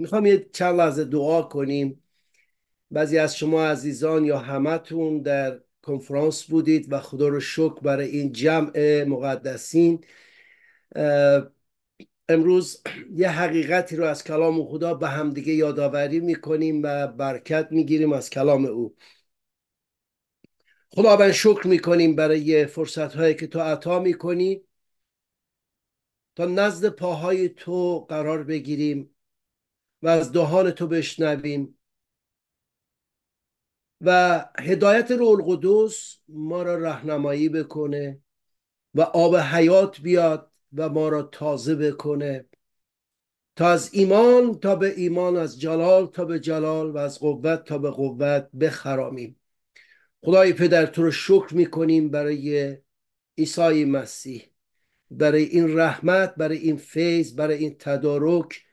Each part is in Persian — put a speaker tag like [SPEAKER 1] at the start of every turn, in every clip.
[SPEAKER 1] میخوام یه چند لحظه دعا کنیم بعضی از شما عزیزان یا همتون در کنفرانس بودید و خدا رو شکر برای این جمع مقدسین امروز یه حقیقتی رو از کلام خدا به همدیگه یادآوری میکنیم و برکت میگیریم از کلام او خداوند شکر میکنیم برای فرصت هایی که تو عطا میکنی تا نزد پاهای تو قرار بگیریم و از دهان تو بشنویم و هدایت روح القدس ما را رهنمایی بکنه و آب حیات بیاد و ما را تازه بکنه تا از ایمان تا به ایمان از جلال تا به جلال و از قوت تا به قوت بخرامیم خدای پدر تو رو شکر میکنیم برای عیسی مسیح برای این رحمت برای این فیض برای این تدارک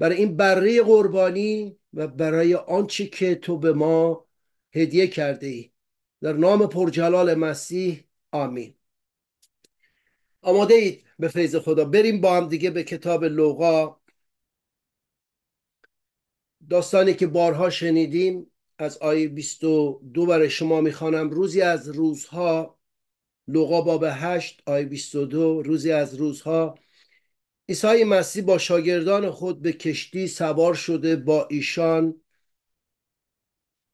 [SPEAKER 1] برای این بره قربانی و برای آنچه که تو به ما هدیه کرده ای در نام پرجلال مسیح آمین آماده اید به فیض خدا بریم با هم دیگه به کتاب لوقا داستانی که بارها شنیدیم از آیه 22 برای شما میخوانم روزی از روزها لوقا باب 8 آیه 22 روزی از روزها عیسی مسیح با شاگردان خود به کشتی سوار شده با ایشان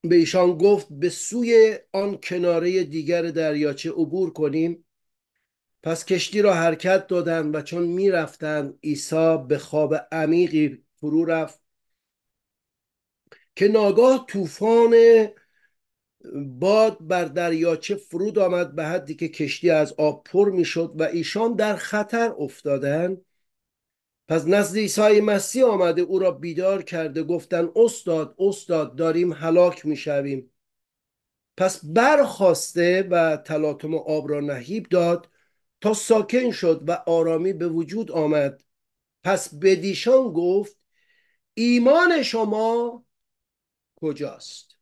[SPEAKER 1] به ایشان گفت به سوی آن کناره دیگر دریاچه عبور کنیم پس کشتی را حرکت دادند و چون میرفتند عیسی به خواب عمیقی فرو رفت که ناگاه طوفان باد بر دریاچه فرود آمد به حدی که کشتی از آب پر میشد و ایشان در خطر افتادند پس نزد عیسی مسیح آمده او را بیدار کرده گفتن استاد استاد داریم هلاک میشویم پس برخواسته و تلاطم آب را نهیب داد تا ساکن شد و آرامی به وجود آمد پس بدیشان گفت ایمان شما کجاست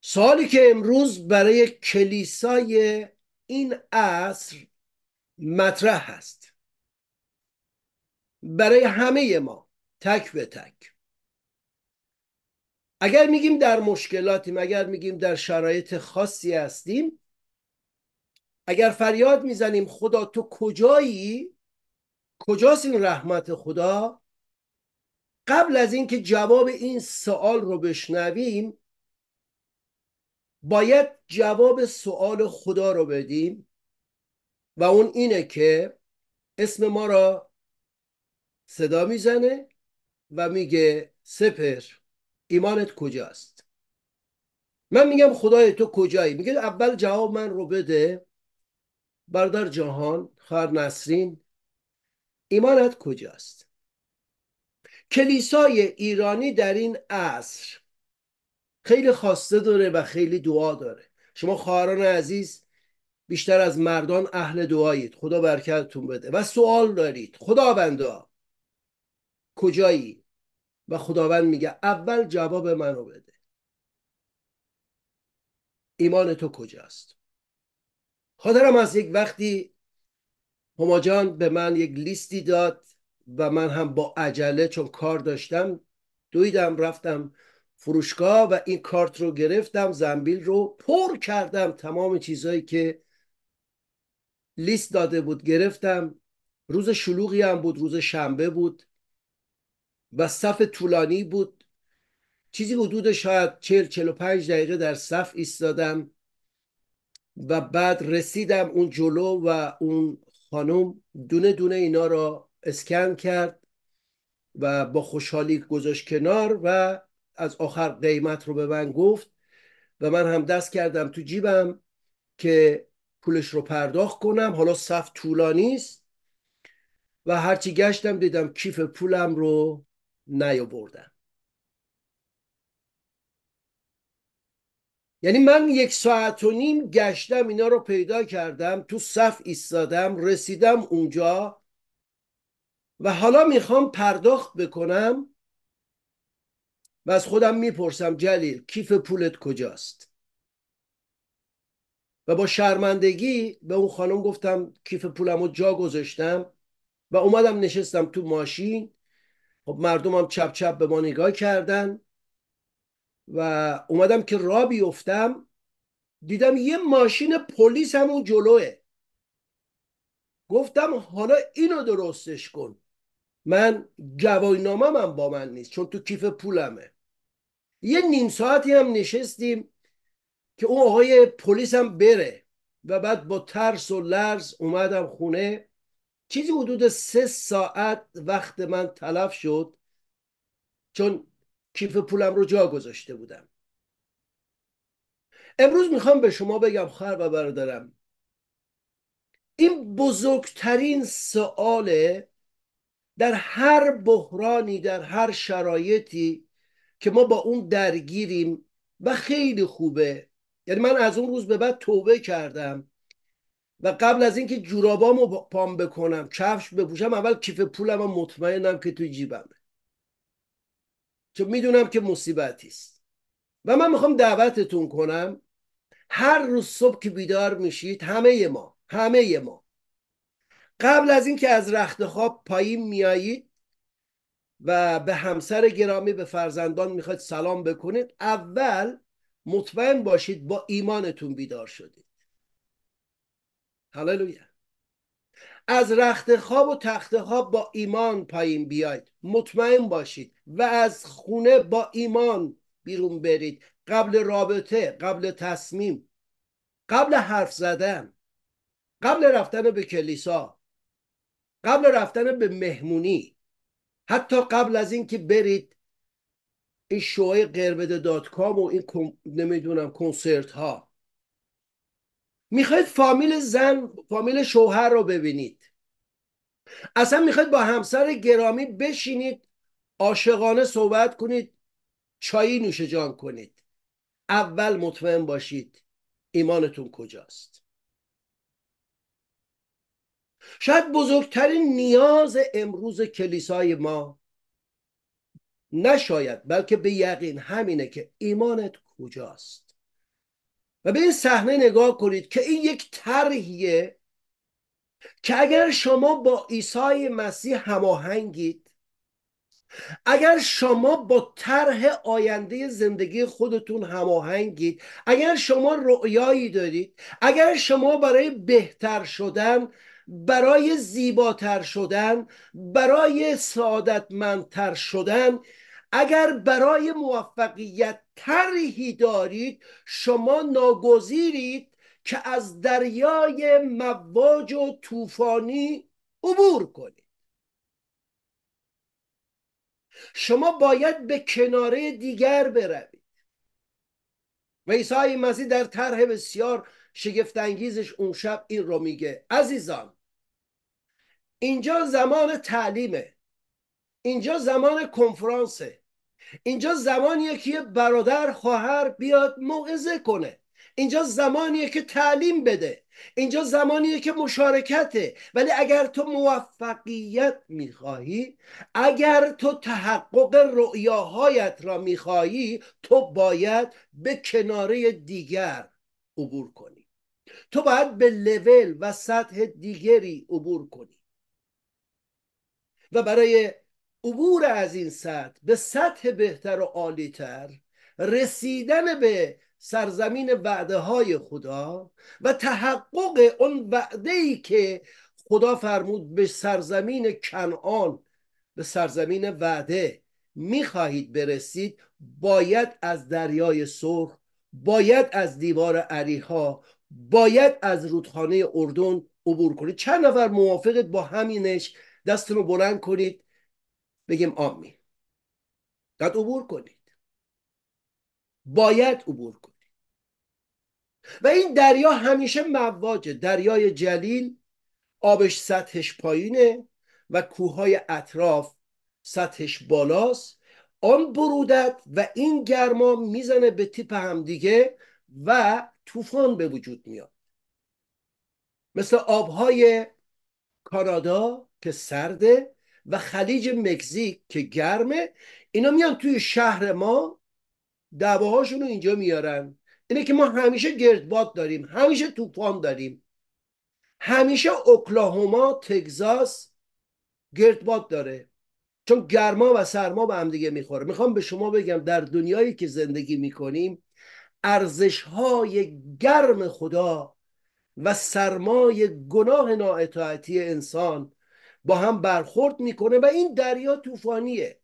[SPEAKER 1] سالی که امروز برای کلیسای این عصر مطرح است برای همه ما تک به تک اگر میگیم در مشکلاتیم اگر میگیم در شرایط خاصی هستیم اگر فریاد میزنیم خدا تو کجایی کجاست این رحمت خدا قبل از اینکه جواب این سوال رو بشنویم باید جواب سوال خدا رو بدیم و اون اینه که اسم ما را صدا میزنه و میگه سپر ایمانت کجاست من میگم خدای تو کجایی میگه اول جواب من رو بده برادر جهان خواهر نسرین ایمانت کجاست کلیسای ایرانی در این عصر خیلی خواسته داره و خیلی دعا داره شما خواهران عزیز بیشتر از مردان اهل دعایید خدا برکتتون بده و سوال دارید خدا کجایی و خداوند میگه اول جواب منو بده ایمان تو کجاست خاطرم از یک وقتی هماجان به من یک لیستی داد و من هم با عجله چون کار داشتم دویدم رفتم فروشگاه و این کارت رو گرفتم زنبیل رو پر کردم تمام چیزهایی که لیست داده بود گرفتم روز شلوغی هم بود روز شنبه بود و صف طولانی بود چیزی حدود شاید و پنج دقیقه در صف ایستادم و بعد رسیدم اون جلو و اون خانم دونه دونه اینا را اسکن کرد و با خوشحالی گذاشت کنار و از آخر قیمت رو به من گفت و من هم دست کردم تو جیبم که پولش رو پرداخت کنم حالا صف طولانی است و هرچی گشتم دیدم کیف پولم رو نیاوردم یعنی من یک ساعت و نیم گشتم اینا رو پیدا کردم تو صف ایستادم رسیدم اونجا و حالا میخوام پرداخت بکنم و از خودم میپرسم جلیل کیف پولت کجاست و با شرمندگی به اون خانم گفتم کیف پولم رو جا گذاشتم و اومدم نشستم تو ماشین خب مردم هم چپ چپ به ما نگاه کردن و اومدم که را بیفتم دیدم یه ماشین پلیس همون جلوه گفتم حالا اینو درستش کن من گواهینامه هم با من نیست چون تو کیف پولمه یه نیم ساعتی هم نشستیم که اون آقای پلیس هم بره و بعد با ترس و لرز اومدم خونه چیزی حدود سه ساعت وقت من تلف شد چون کیف پولم رو جا گذاشته بودم امروز میخوام به شما بگم خواهر و برادرم این بزرگترین سؤاله در هر بحرانی در هر شرایطی که ما با اون درگیریم و خیلی خوبه یعنی من از اون روز به بعد توبه کردم و قبل از اینکه جورابامو پام بکنم کفش بپوشم اول کیف پولم و مطمئنم که تو جیبمه چون میدونم که مصیبتی است و من میخوام دعوتتون کنم هر روز صبح که بیدار میشید همه ما همه ما قبل از اینکه از رخت خواب پایین میایید و به همسر گرامی به فرزندان میخواید سلام بکنید اول مطمئن باشید با ایمانتون بیدار شدید هللویا از رخت خواب و تخت خواب با ایمان پایین بیاید مطمئن باشید و از خونه با ایمان بیرون برید قبل رابطه قبل تصمیم قبل حرف زدن قبل رفتن به کلیسا قبل رفتن به مهمونی حتی قبل از اینکه برید این شوهای قربده دات کام و این نمیدونم کنسرت ها میخواید فامیل زن فامیل شوهر رو ببینید اصلا میخواید با همسر گرامی بشینید عاشقانه صحبت کنید چایی نوش جان کنید اول مطمئن باشید ایمانتون کجاست شاید بزرگترین نیاز امروز کلیسای ما نشاید بلکه به یقین همینه که ایمانت کجاست و به این صحنه نگاه کنید که این یک طرحیه که اگر شما با عیسی مسیح هماهنگید اگر شما با طرح آینده زندگی خودتون هماهنگید اگر شما رؤیایی دارید اگر شما برای بهتر شدن برای زیباتر شدن برای سعادتمندتر شدن اگر برای موفقیت طرحی دارید شما ناگزیرید که از دریای مواج و طوفانی عبور کنید شما باید به کناره دیگر بروید و عیسی مسیح در طرح بسیار شگفتانگیزش اون شب این رو میگه عزیزان اینجا زمان تعلیمه اینجا زمان کنفرانسه اینجا زمانیه که برادر خواهر بیاد موعظه کنه اینجا زمانیه که تعلیم بده اینجا زمانیه که مشارکته ولی اگر تو موفقیت میخواهی اگر تو تحقق رؤیاهایت را میخواهی تو باید به کناره دیگر عبور کنی تو باید به لول و سطح دیگری عبور کنی و برای عبور از این سطح به سطح بهتر و عالیتر رسیدن به سرزمین وعده های خدا و تحقق اون وعده ای که خدا فرمود به سرزمین کنعان به سرزمین وعده میخواهید برسید باید از دریای سرخ باید از دیوار عریها باید از رودخانه اردن عبور کنید چند نفر موافقت با همینش دستتون رو بلند کنید بگیم آمین باید عبور کنید باید عبور کنید و این دریا همیشه مواجه دریای جلیل آبش سطحش پایینه و کوههای اطراف سطحش بالاست آن برودت و این گرما میزنه به تیپ همدیگه و طوفان به وجود میاد مثل آبهای کانادا که سرده و خلیج مکزیک که گرمه اینا میان توی شهر ما دعواهاشون رو اینجا میارن اینه که ما همیشه گردباد داریم همیشه طوفان داریم همیشه اوکلاهوما تگزاس گردباد داره چون گرما و سرما به هم دیگه میخوره میخوام به شما بگم در دنیایی که زندگی میکنیم ارزش های گرم خدا و سرمای گناه نااطاعتی انسان با هم برخورد میکنه و این دریا طوفانیه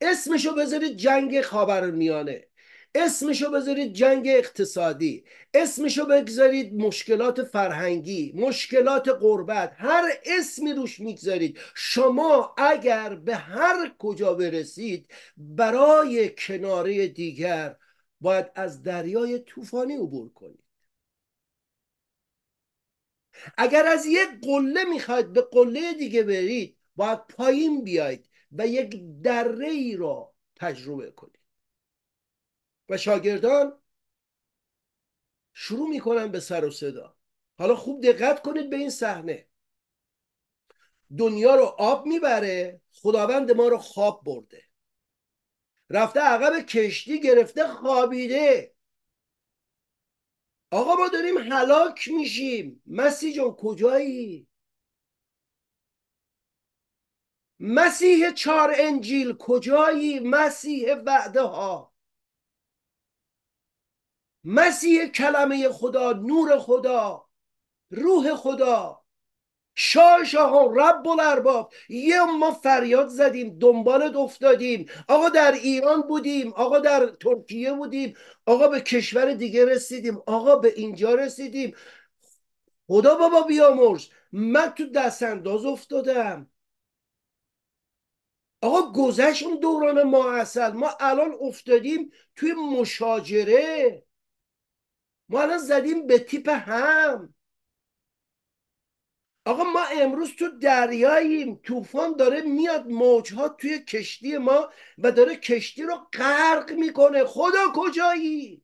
[SPEAKER 1] اسمشو بذارید جنگ خاورمیانه اسمشو بذارید جنگ اقتصادی اسمشو بگذارید مشکلات فرهنگی مشکلات قربت هر اسمی روش میگذارید شما اگر به هر کجا برسید برای کناره دیگر باید از دریای طوفانی عبور کنید اگر از یک قله میخواید به قله دیگه برید باید پایین بیاید و یک دره ای را تجربه کنید و شاگردان شروع میکنن به سر و صدا حالا خوب دقت کنید به این صحنه دنیا رو آب میبره خداوند ما رو خواب برده رفته عقب کشتی گرفته خوابیده آقا ما داریم هلاک میشیم مسیح جان کجایی مسیح چار انجیل کجایی مسیح وعده ها مسیح کلمه خدا نور خدا روح خدا شاه و رب الارباب یه ما فریاد زدیم دنبالت افتادیم آقا در ایران بودیم آقا در ترکیه بودیم آقا به کشور دیگه رسیدیم آقا به اینجا رسیدیم خدا بابا بیامرز من تو دست انداز افتادم آقا گذشت دوران ما اصل ما الان افتادیم توی مشاجره ما الان زدیم به تیپ هم آقا ما امروز تو دریاییم طوفان داره میاد موجها توی کشتی ما و داره کشتی رو غرق میکنه خدا کجایی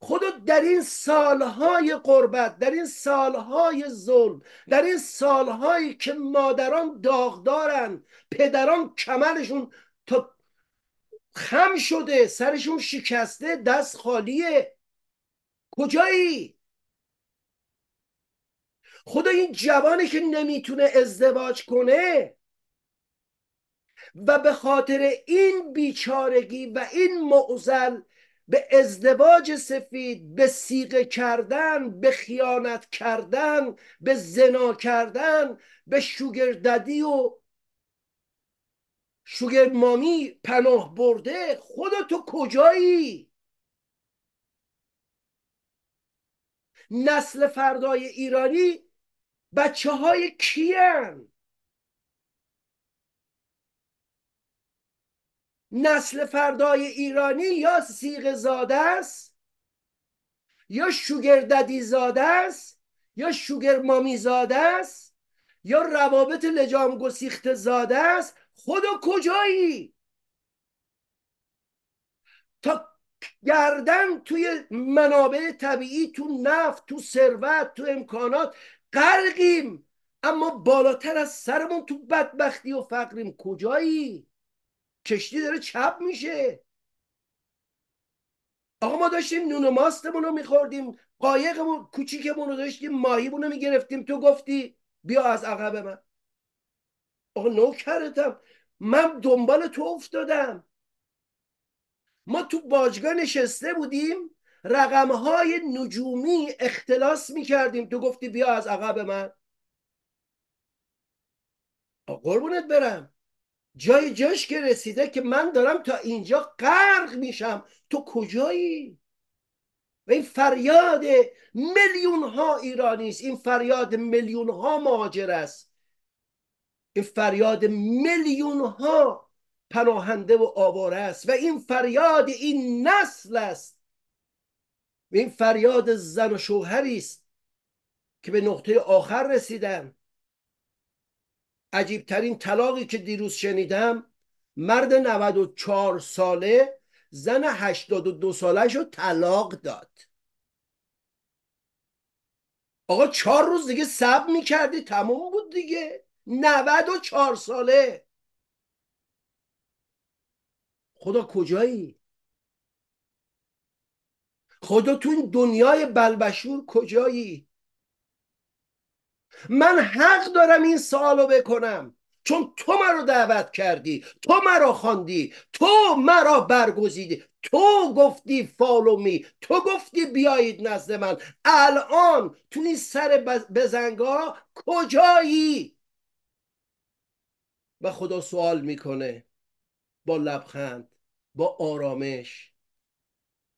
[SPEAKER 1] خدا در این سالهای قربت در این سالهای ظلم در این سالهایی که مادران داغدارن پدران کملشون تا خم شده سرشون شکسته دست خالیه کجایی خدا این جوانی که نمیتونه ازدواج کنه و به خاطر این بیچارگی و این معزل به ازدواج سفید به سیغه کردن به خیانت کردن به زنا کردن به ددی و شوگر مامی پناه برده خدا تو کجایی نسل فردای ایرانی بچه های کیان نسل فردای ایرانی یا سیغ زاده است یا شوگرددی زاده است یا شوگر مامی زاده است یا روابط لجام گسیخت زاده است خدا کجایی تا گردن توی منابع طبیعی تو نفت تو ثروت تو امکانات غرقیم اما بالاتر از سرمون تو بدبختی و فقریم کجایی کشتی داره چپ میشه آقا ما داشتیم نون و ماستمون رو میخوردیم قایقمون کوچیکمون رو داشتیم ماهی رو میگرفتیم تو گفتی بیا از عقب من آقا نوکرتم من دنبال تو افتادم ما تو باجگاه نشسته بودیم رقمهای نجومی اختلاس میکردیم تو گفتی بیا از عقب من قربونت برم جای جاش که رسیده که من دارم تا اینجا غرق میشم تو کجایی و این فریاد میلیون ها ایرانی است این فریاد میلیون ها مهاجر است این فریاد میلیون ها پناهنده و آواره است و این فریاد این نسل است و این فریاد زن و شوهری است که به نقطه آخر عجیب عجیبترین طلاقی که دیروز شنیدم مرد 94 ساله زن 82 سالش رو طلاق داد آقا چهار روز دیگه سب میکردی تموم بود دیگه 94 ساله خدا کجایی خدا تو این دنیای بلبشور کجایی من حق دارم این سوالو بکنم چون تو مرا دعوت کردی تو مرا خواندی تو مرا برگزیدی تو گفتی فالومی تو گفتی بیایید نزد من الان تو این سر بزنگا کجایی و خدا سوال میکنه با لبخند با آرامش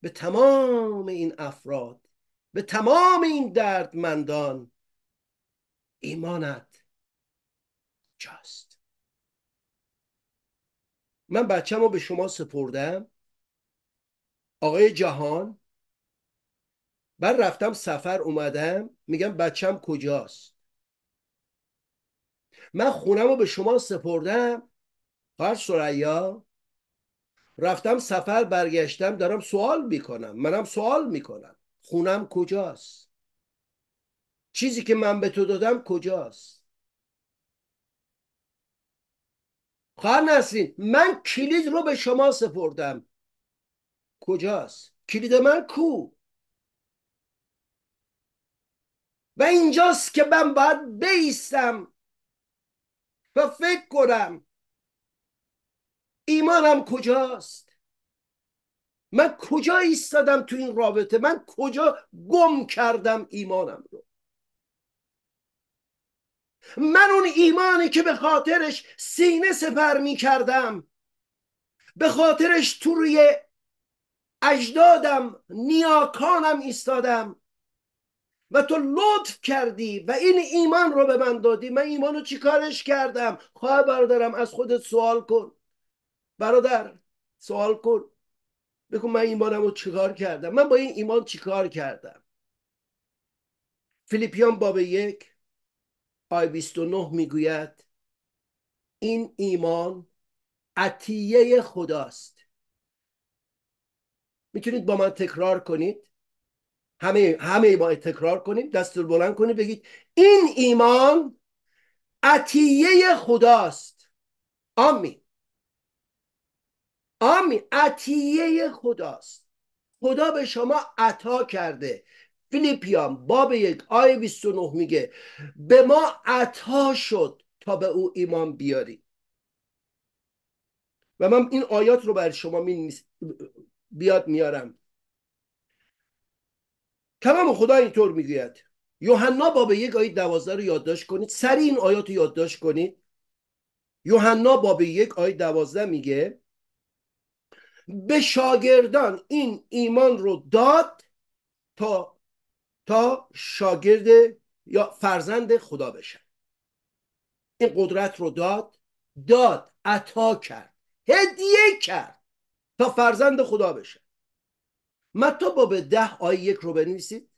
[SPEAKER 1] به تمام این افراد به تمام این دردمندان ایمانت جاست من بچم رو به شما سپردم آقای جهان بعد رفتم سفر اومدم میگم بچم کجاست من خونم رو به شما سپردم خواهر سریا رفتم سفر برگشتم دارم سوال میکنم منم سوال میکنم خونم کجاست چیزی که من به تو دادم کجاست خواهر نسرین من کلید رو به شما سپردم کجاست کلید من کو و اینجاست که من باید بیستم و فکر کنم ایمانم کجاست من کجا ایستادم تو این رابطه من کجا گم کردم ایمانم رو من اون ایمانی که به خاطرش سینه سپر می کردم به خاطرش تو روی اجدادم نیاکانم ایستادم و تو لطف کردی و این ایمان رو به من دادی من ایمان رو چیکارش کردم خواه بردارم از خودت سوال کن برادر سوال کن بگو من ایمانم رو چیکار کردم من با این ایمان چیکار کردم فیلیپیان باب یک آی 29 میگوید این ایمان عطیه خداست میتونید با من تکرار کنید همه همه ما تکرار کنیم دستور بلند کنید بگید این ایمان عطیه خداست آمین آمین عطیه خداست خدا به شما عطا کرده فیلیپیان باب یک آیه 29 میگه به ما عطا شد تا به او ایمان بیاری و من این آیات رو بر شما می بیاد میارم کلام خدا اینطور میگوید یوحنا باب یک آیه دوازده رو یادداشت کنید سری این آیات رو یادداشت کنید یوحنا باب یک آیه دوازده میگه به شاگردان این ایمان رو داد تا تا شاگرد یا فرزند خدا بشن این قدرت رو داد داد عطا کرد هدیه کرد تا فرزند خدا بشن متا باب ده آیه یک رو بنویسید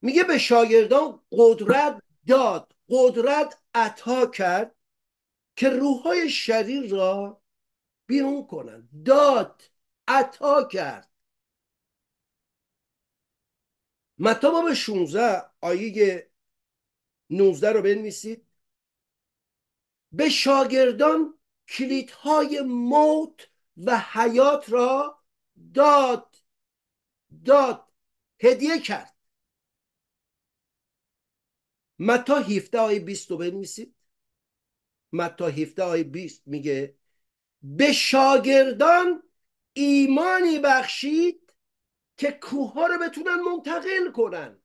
[SPEAKER 1] میگه به شاگردان قدرت داد قدرت عطا کرد که روحهای شریر را بیرون کنن داد عطا کرد متا باب 16 آیه 19 رو بنویسید به شاگردان کلیدهای موت و حیات را داد داد هدیه کرد متا 17 آیه 20 رو بنویسید متا 17 آیه 20 میگه به شاگردان ایمانی بخشید که کوه رو بتونن منتقل کنن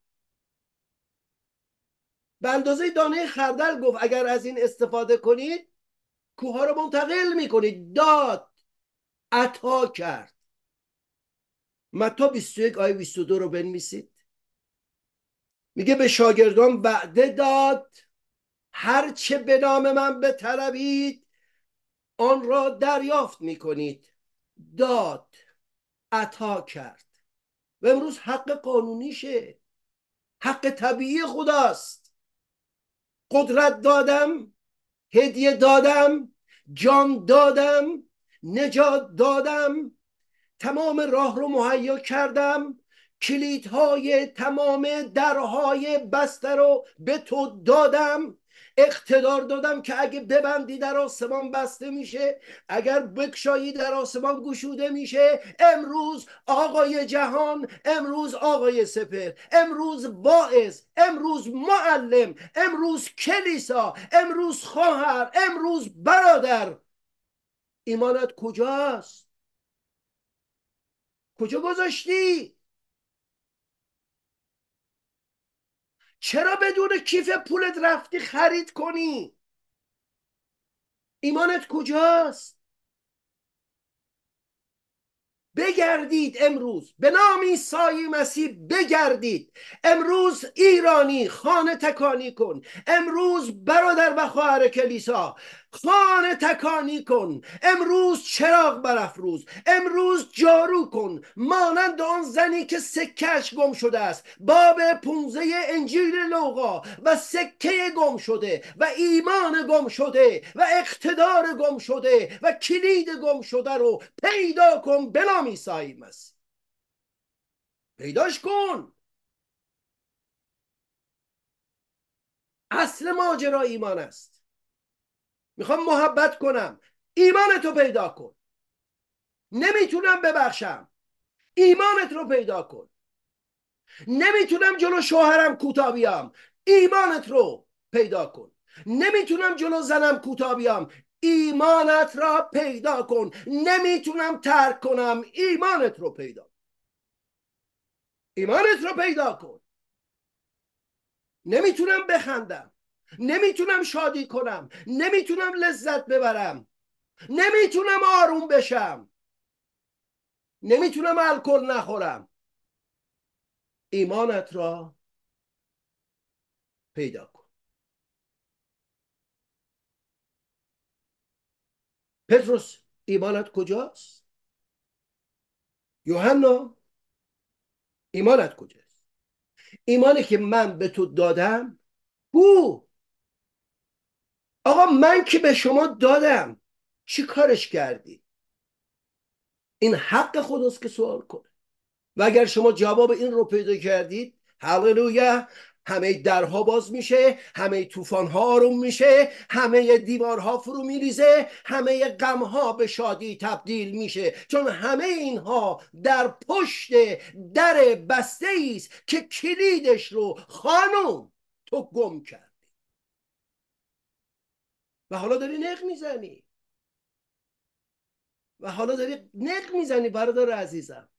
[SPEAKER 1] به اندازه دانه خردل گفت اگر از این استفاده کنید کوه رو منتقل میکنید داد عطا کرد متا 21 آیه 22 رو بنویسید میگه به شاگردان وعده داد هرچه به نام من بطلبید آن را دریافت می کنید داد عطا کرد و امروز حق قانونیشه حق طبیعی خداست قدرت دادم هدیه دادم جان دادم نجات دادم تمام راه رو مهیا کردم کلیدهای تمام درهای بسته رو به تو دادم اقتدار دادم که اگه ببندی در آسمان بسته میشه اگر بکشایی در آسمان گشوده میشه امروز آقای جهان امروز آقای سپر امروز باعث امروز معلم امروز کلیسا امروز خواهر امروز برادر ایمانت کجاست کجا گذاشتی چرا بدون کیف پولت رفتی خرید کنی ایمانت کجاست بگردید امروز به نام عیسی مسیح بگردید امروز ایرانی خانه تکانی کن امروز برادر و خواهر کلیسا خانه تکانی کن امروز چراغ برافروز امروز جارو کن مانند آن زنی که سکهش گم شده است باب پونزه انجیل لوقا و سکه گم شده و ایمان گم شده و اقتدار گم شده و کلید گم شده رو پیدا کن بنام عیسی مسیح پیداش کن اصل ماجرا ایمان است میخوام محبت کنم ایمان رو پیدا کن نمیتونم ببخشم ایمانت رو پیدا کن نمیتونم جلو شوهرم کوتاه بیام ایمانت رو پیدا کن نمیتونم جلو زنم کوتاه بیام ایمانت را پیدا کن نمیتونم ترک کنم ایمانت رو پیدا کن ایمانت رو پیدا کن نمیتونم بخندم نمیتونم شادی کنم نمیتونم لذت ببرم نمیتونم آروم بشم نمیتونم الکل نخورم ایمانت را پیدا کن پتروس ایمانت کجاست یوحنا ایمانت کجاست ایمانی که من به تو دادم کو آقا من که به شما دادم چی کارش کردی این حق خداست که سوال کنه و اگر شما جواب این رو پیدا کردید هللویا همه درها باز میشه همه ها آروم میشه همه دیوارها فرو میریزه همه ها به شادی تبدیل میشه چون همه اینها در پشت در بسته است که کلیدش رو خانم تو گم کرد و حالا داری نق میزنی و حالا داری نق میزنی برادر عزیزم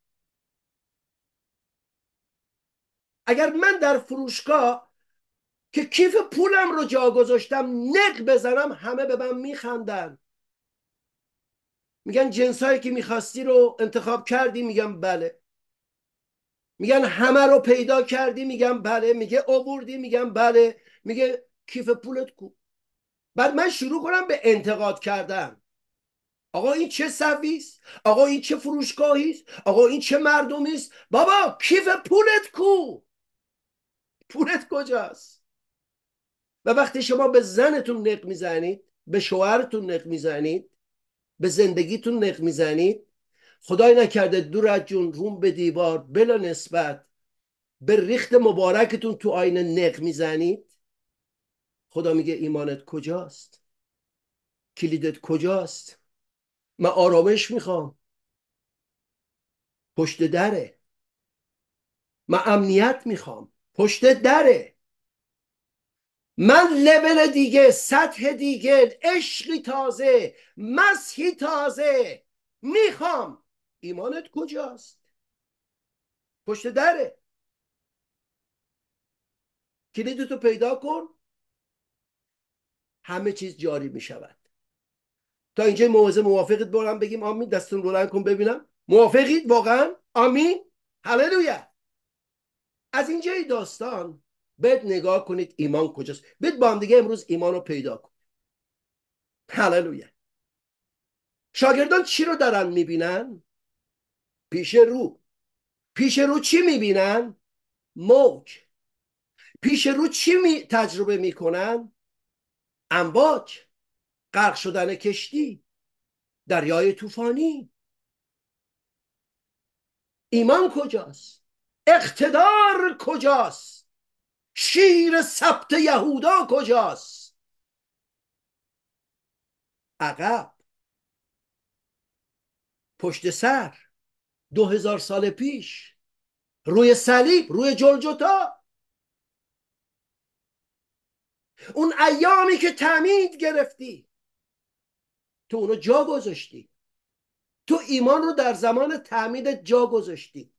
[SPEAKER 1] اگر من در فروشگاه که کیف پولم رو جا گذاشتم نق بزنم همه به من میخندن میگن جنسایی که میخواستی رو انتخاب کردی میگم بله میگن همه رو پیدا کردی میگم بله میگه آوردی میگم بله میگه کیف پولت کو بعد من شروع کنم به انتقاد کردن آقا این چه سوی آقا این چه فروشگاهی است آقا این چه مردمی است بابا کیف پولت کو پولت کجاست و وقتی شما به زنتون نق میزنید به شوهرتون نق میزنید به زندگیتون نق میزنید خدای نکرده از جون روم به دیوار بلا نسبت به ریخت مبارکتون تو آینه نق میزنید خدا میگه ایمانت کجاست کلیدت کجاست من آرامش میخوام پشت دره من امنیت میخوام پشت دره من لبل دیگه سطح دیگه عشقی تازه مسحی تازه میخوام ایمانت کجاست پشت دره کلیدتو پیدا کن همه چیز جاری می شود تا اینجا موعظه موافقت برم بگیم آمین دستون بلند کن ببینم موافقید واقعا آمین هللویا از اینجای داستان بد نگاه کنید ایمان کجاست بد با هم دیگه امروز ایمان رو پیدا کنید هللویا شاگردان چی رو دارن میبینن پیش رو پیش رو چی میبینن موج پیش رو چی می تجربه میکنن انباج، غرق شدن کشتی دریای طوفانی ایمان کجاست اقتدار کجاست شیر سبت یهودا کجاست عقب پشت سر دو هزار سال پیش روی صلیب روی جلجتا اون ایامی که تعمید گرفتی تو اونو جا گذاشتی تو ایمان رو در زمان تعمید جا گذاشتی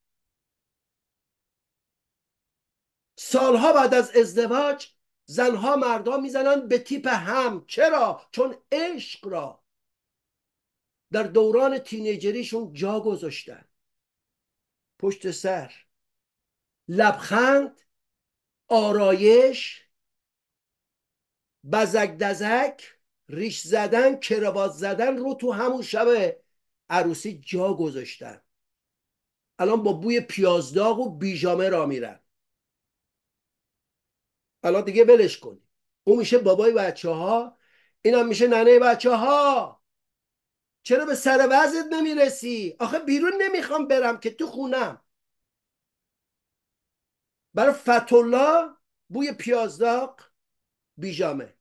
[SPEAKER 1] سالها بعد از ازدواج زنها مردها میزنن به تیپ هم چرا چون عشق را در دوران تینیجریشون جا گذاشتن پشت سر لبخند آرایش بزک دزک ریش زدن کروات زدن رو تو همون شب عروسی جا گذاشتن الان با بوی پیازداغ و بیژامه را میرن الان دیگه ولش کن اون میشه بابای بچه ها اینم میشه ننه بچه ها چرا به سر وزت نمیرسی آخه بیرون نمیخوام برم که تو خونم برای فتولا بوی پیازداغ بیژامه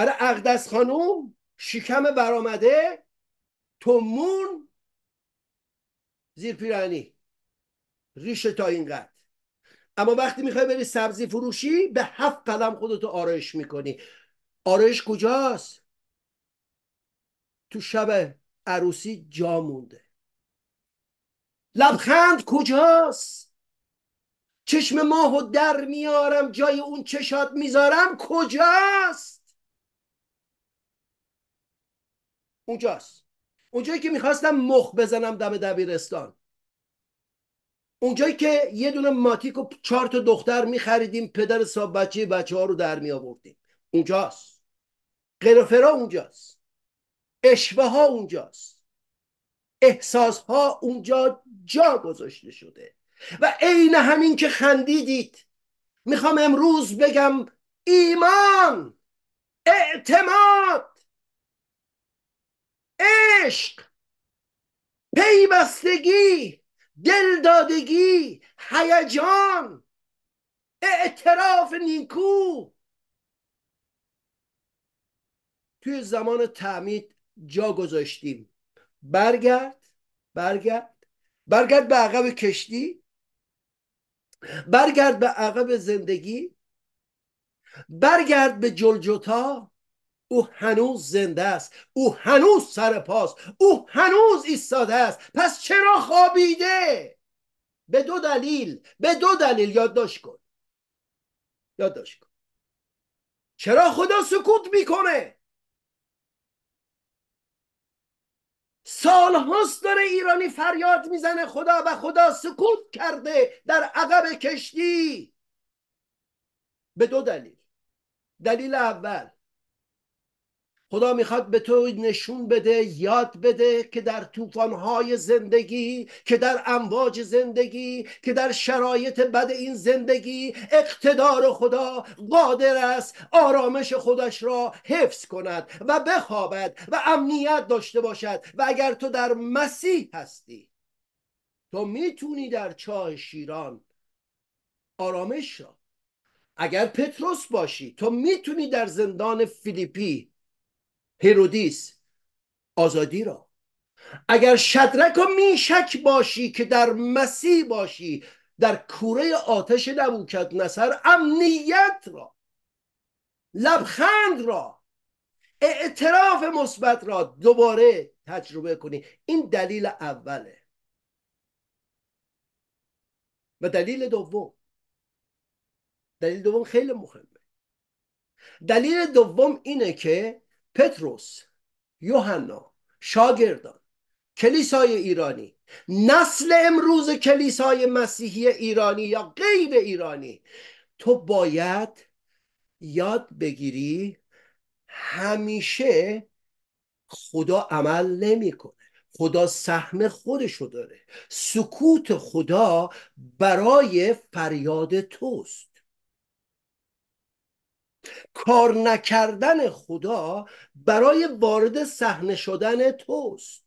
[SPEAKER 1] برای اقدس خانوم شکم برآمده تومون زیر پیرانی ریش تا اینقدر اما وقتی میخوای بری سبزی فروشی به هفت قدم خودتو آرایش میکنی آرایش کجاست تو شب عروسی جا مونده لبخند کجاست چشم ماهو در میارم جای اون چشات میذارم کجاست اونجاست اونجایی که میخواستم مخ بزنم دم دبیرستان اونجایی که یه دونه ماتیک و چهار تا دختر میخریدیم پدر صاحب بچه بچه ها رو در می آوردیم اونجاست ها اونجاست اشوه ها اونجاست احساس ها اونجا جا گذاشته شده و عین همین که خندیدید میخوام امروز بگم ایمان اعتماد عشق پیوستگی دلدادگی هیجان اعتراف نیکو توی زمان تعمید جا گذاشتیم برگرد برگرد برگرد به عقب کشتی برگرد به عقب زندگی برگرد به جلجتا او هنوز زنده است او هنوز سر پاس او هنوز ایستاده است پس چرا خوابیده به دو دلیل به دو دلیل یادداشت کن یادداشت کن چرا خدا سکوت میکنه سال هست داره ایرانی فریاد میزنه خدا و خدا سکوت کرده در عقب کشتی به دو دلیل دلیل اول خدا میخواد به تو نشون بده یاد بده که در توفانهای زندگی که در امواج زندگی که در شرایط بد این زندگی اقتدار خدا قادر است آرامش خودش را حفظ کند و بخوابد و امنیت داشته باشد و اگر تو در مسیح هستی تو میتونی در چاه شیران آرامش را اگر پتروس باشی تو میتونی در زندان فیلیپی هرودیس آزادی را اگر شدرک و میشک باشی که در مسیح باشی در کوره آتش نبوکت نصر امنیت را لبخند را اعتراف مثبت را دوباره تجربه کنی این دلیل اوله و دلیل دوم دلیل دوم خیلی مهمه دلیل دوم اینه که پتروس یوحنا شاگردان کلیسای ایرانی نسل امروز کلیسای مسیحی ایرانی یا غیر ایرانی تو باید یاد بگیری همیشه خدا عمل نمیکنه خدا سهم خودشو داره سکوت خدا برای فریاد توست کار نکردن خدا برای وارد صحنه شدن توست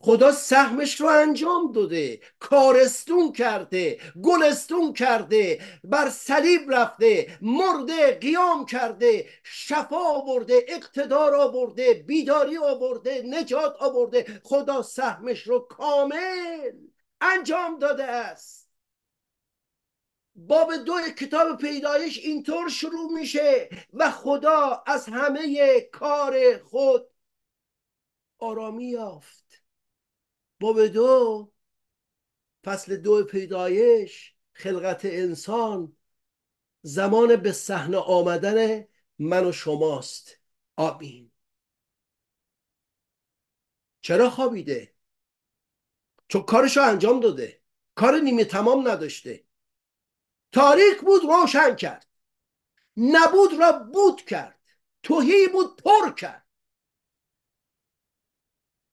[SPEAKER 1] خدا سهمش رو انجام داده کارستون کرده گلستون کرده بر صلیب رفته مرده قیام کرده شفا آورده اقتدار آورده بیداری آورده نجات آورده خدا سهمش رو کامل انجام داده است باب دو کتاب پیدایش اینطور شروع میشه و خدا از همه کار خود آرامی یافت باب دو فصل دو پیدایش خلقت انسان زمان به صحنه آمدن من و شماست آبین چرا خوابیده چون کارشو انجام داده کار نیمه تمام نداشته تاریک بود روشن کرد نبود را بود کرد توهی بود پر کرد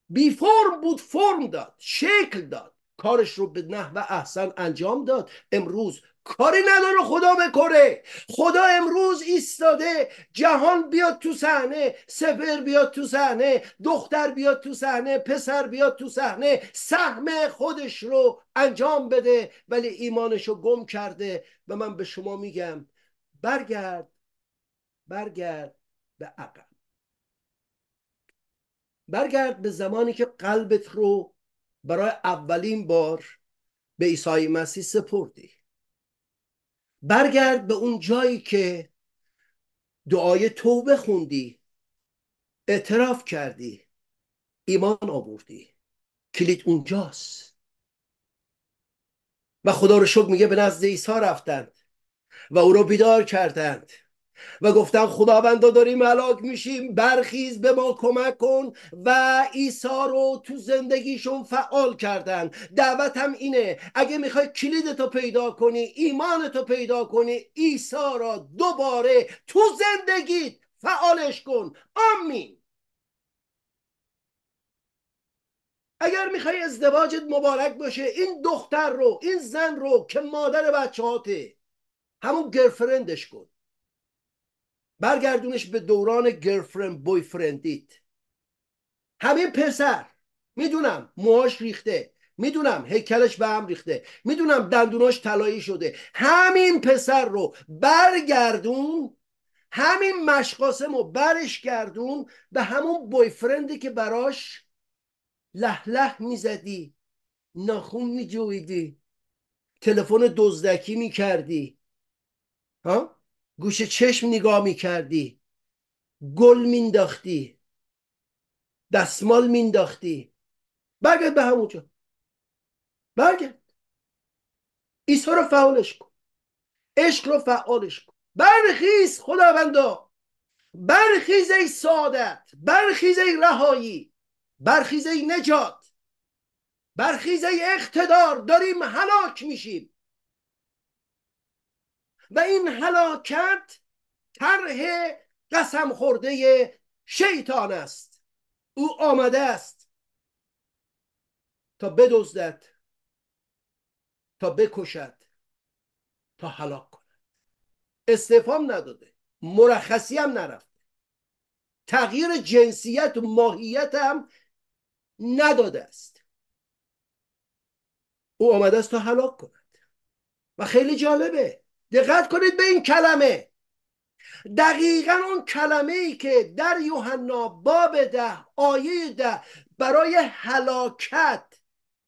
[SPEAKER 1] بی فرم بود فرم داد شکل داد کارش رو به نحو احسن انجام داد امروز کاری نداره خدا بکنه خدا امروز ایستاده جهان بیاد تو صحنه سفر بیاد تو صحنه دختر بیاد تو صحنه پسر بیاد تو صحنه سهم خودش رو انجام بده ولی ایمانش رو گم کرده و من به شما میگم برگرد برگرد به عقب برگرد به زمانی که قلبت رو برای اولین بار به عیسی مسیح سپردی برگرد به اون جایی که دعای توبه خوندی اعتراف کردی ایمان آوردی کلید اونجاست و خدا رو شکر میگه به نزد عیسی رفتند و او رو بیدار کردند و گفتن خداوندا داریم هلاک میشیم برخیز به ما کمک کن و ایسا رو تو زندگیشون فعال کردن دعوت هم اینه اگه میخوای کلیدتو پیدا کنی ایمانتو پیدا کنی ایسا را دوباره تو زندگیت فعالش کن آمین اگر میخوای ازدواجت مبارک باشه این دختر رو این زن رو که مادر بچهاته همون گرفرندش کن برگردونش به دوران گرفرند بوی فرندیت همین پسر میدونم موهاش ریخته میدونم هیکلش به هم ریخته میدونم دندوناش تلایی شده همین پسر رو برگردون همین مشقاسم رو برش گردون به همون بویفرندی که براش لح لح میزدی ناخون میجویدی تلفن دزدکی میکردی ها گوشه چشم نگاه میکردی گل مینداختی دستمال مینداختی برگرد به همونجا برگرد ایسا رو فعالش کن عشق رو فعالش کن برخیز خداوندا برخیز ای سعادت برخیز ای رهایی برخیز ای نجات برخیز ای اقتدار داریم هلاک میشیم و این هلاکت طرح قسم خورده شیطان است او آمده است تا بدزدد تا بکشد تا هلاک کند استفام نداده مرخصی هم نرفته تغییر جنسیت و ماهیت هم نداده است او آمده است تا هلاک کند و خیلی جالبه دقت کنید به این کلمه دقیقا اون کلمه ای که در یوحنا باب ده آیه ده برای هلاکت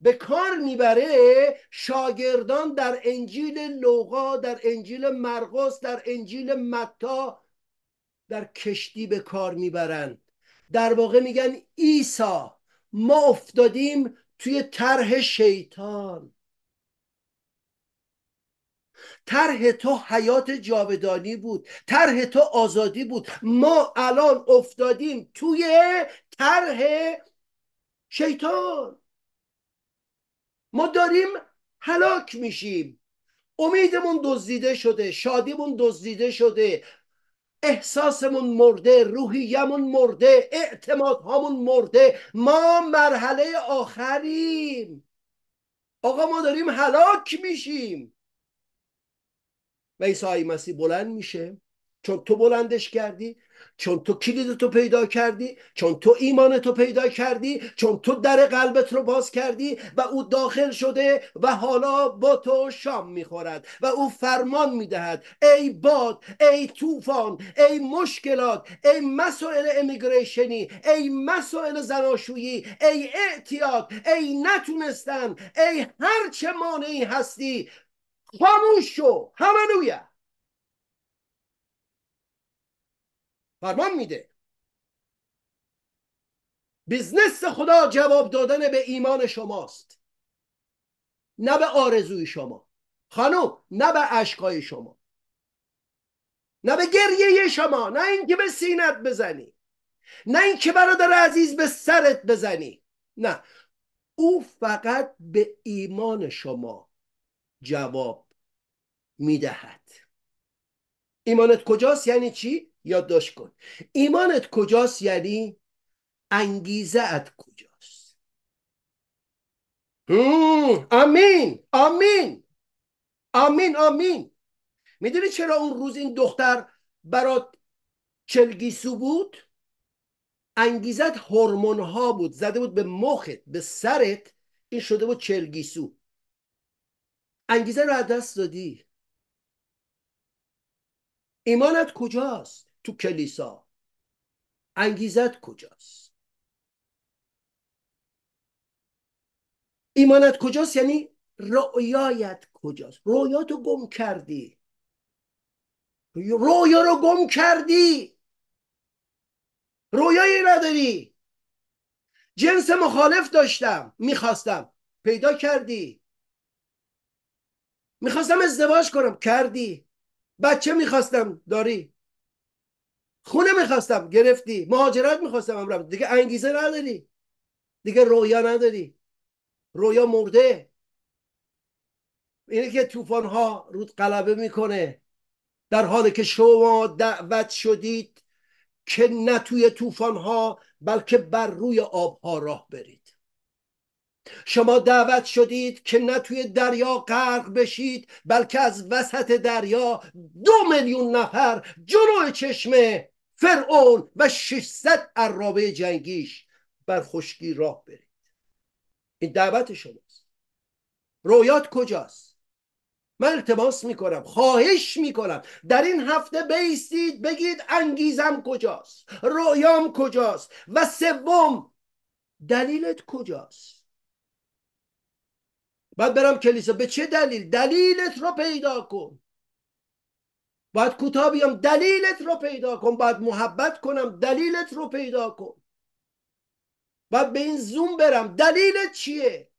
[SPEAKER 1] به کار میبره شاگردان در انجیل لوقا در انجیل مرقس در انجیل متا در کشتی به کار میبرند در واقع میگن عیسی ما افتادیم توی طرح شیطان طرح تو حیات جاودانی بود طرح تو آزادی بود ما الان افتادیم توی طرح شیطان ما داریم هلاک میشیم امیدمون دزدیده شده شادیمون دزدیده شده احساسمون مرده روحیمون مرده اعتمادهامون مرده ما مرحله آخریم آقا ما داریم هلاک میشیم و عیسی مسیح بلند میشه چون تو بلندش کردی چون تو کلید تو پیدا کردی چون تو ایمان تو پیدا کردی چون تو در قلبت رو باز کردی و او داخل شده و حالا با تو شام میخورد و او فرمان میدهد ای باد ای طوفان ای مشکلات ای مسائل امیگریشنی ای مسائل زناشویی ای اعتیاد ای نتونستن ای هرچه مانعی هستی خاموش شو همانویا فرمان میده بیزنس خدا جواب دادن به ایمان شماست نه به آرزوی شما خانم نه به عشقای شما نه به گریه شما نه اینکه به سینت بزنی نه اینکه برادر عزیز به سرت بزنی نه او فقط به ایمان شما جواب میدهد ایمانت کجاست یعنی چی یادداشت کن ایمانت کجاست یعنی انگیزه ات کجاست آمین آمین آمین آمین میدونی چرا اون روز این دختر برات چلگیسو بود انگیزت هورمون ها بود زده بود به مخت به سرت این شده بود چلگیسو انگیزه رو از دست دادی ایمانت کجاست تو کلیسا انگیزت کجاست ایمانت کجاست یعنی رؤیایت کجاست تو گم کردی رؤیا رو گم کردی رویایی نداری جنس مخالف داشتم میخواستم پیدا کردی میخواستم ازدواج کنم کردی بچه میخواستم داری خونه میخواستم گرفتی مهاجرت میخواستم هم دیگه انگیزه نداری دیگه رویا نداری رویا مرده اینه که طوفان ها رود قلبه میکنه در حالی که شما دعوت شدید که نه توی طوفان ها بلکه بر روی آب ها راه برید شما دعوت شدید که نه توی دریا غرق بشید بلکه از وسط دریا دو میلیون نفر جلوی چشم فرعون و 600 عرابه جنگیش بر خشکی راه برید این دعوت شماست رویات کجاست من التماس میکنم خواهش میکنم در این هفته بیستید بگید انگیزم کجاست رویام کجاست و سوم دلیلت کجاست بعد برم کلیسا به چه دلیل دلیلت رو پیدا کن باید کوتاه دلیلت رو پیدا کن باید محبت کنم دلیلت رو پیدا کن باید به این زوم برم دلیلت چیه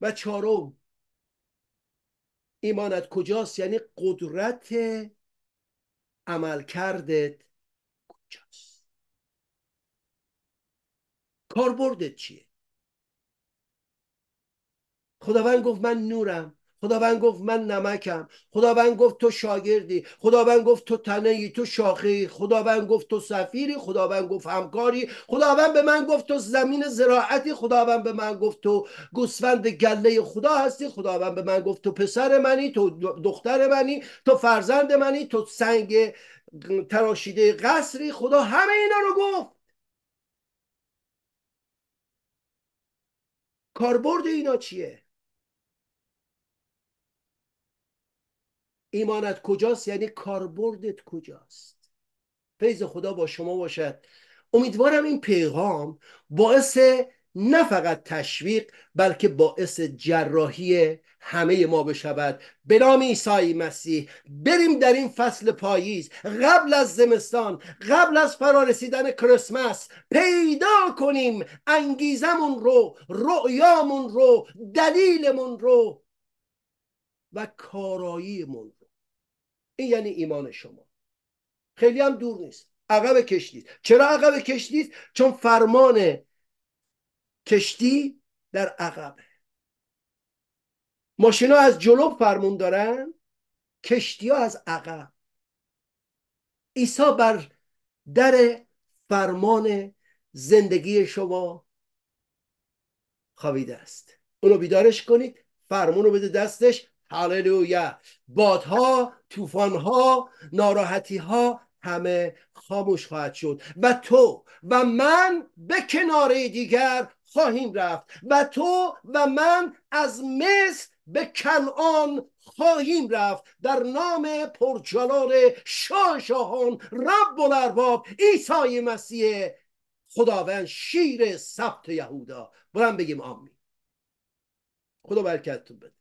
[SPEAKER 1] و چهارم ایمانت کجاست یعنی قدرت عمل کردت کجاست کاربردت چیه خداوند گفت من نورم خداوند گفت من نمکم خداوند گفت تو شاگردی خداوند گفت تو تنهی تو شاخه خداوند گفت تو سفیری خداوند گفت همکاری خداوند به من گفت تو زمین زراعتی خداوند به من گفت تو گوسفند گله خدا هستی خداوند به من گفت تو پسر منی تو دختر منی تو فرزند منی تو سنگ تراشیده قصری خدا همه اینا رو گفت کاربرد اینا چیه ایمانت کجاست یعنی کاربردت کجاست فیض خدا با شما باشد امیدوارم این پیغام باعث نه فقط تشویق بلکه باعث جراحی همه ما بشود به نام عیسی مسیح بریم در این فصل پاییز قبل از زمستان قبل از فرارسیدن کریسمس پیدا کنیم انگیزمون رو رؤیامون رو دلیلمون رو و کاراییمون این یعنی ایمان شما خیلی هم دور نیست عقب کشتی چرا عقب کشتی است چون فرمان کشتی در عقبه ماشینا از جلو فرمون دارن کشتی ها از عقب عیسی بر در فرمان زندگی شما خوابیده است اونو بیدارش کنید فرمون رو بده دستش هللویا بادها طوفان ها ناراحتی ها همه خاموش خواهد شد و تو و من به کناره دیگر خواهیم رفت و تو و من از مصر به کنعان خواهیم رفت در نام پرجلال شاه شاهان رب الارباب عیسی مسیح خداوند شیر سبت یهودا برم بگیم آمین خدا برکتتون بده